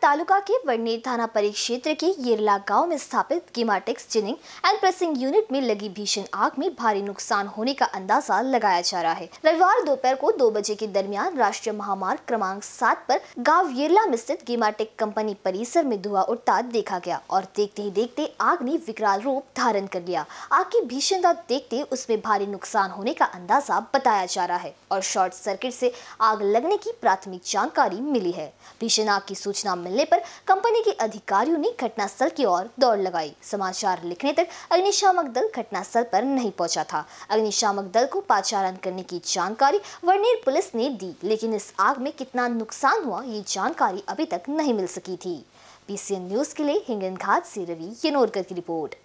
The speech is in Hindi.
बालाघाट तालुका के वडनेर थाना परिक्षेत्र के येरला गांव में स्थापित Gimatex ginning and pressing unit में लगी भीषण आग में भारी नुकसान होने का अंदाजा लगाया जा रहा है रविवार दोपहर को दो बजे के दरमियान राष्ट्रीय महामार्ग क्रमांक सात पर गांव येरला में स्थित गिमाटेक कंपनी परिसर में धुआं उठता देखा गया और देखते ही देखते आग ने विकराल रूप धारण कर लिया आग की भीषणता देखते उसमें भारी नुकसान होने का अंदाजा बताया जा रहा है और शॉर्ट सर्किट से आग लगने की प्राथमिक जानकारी मिली है भीषण आग की सूचना मिलने पर कंपनी के अधिकारियों ने घटनास्थल की ओर दौड़ लगाई समाचार लिखने तक अग्निशामक दल घटनास्थल पर नहीं पहुंचा था अग्निशामक दल को पाचारण करने की जानकारी वर्नेर पुलिस ने दी लेकिन इस आग में कितना नुकसान हुआ ये जानकारी अभी तक नहीं मिल सकी थी पीसीएन न्यूज के लिए हिंगन घाट से रवि यनोरकर की रिपोर्ट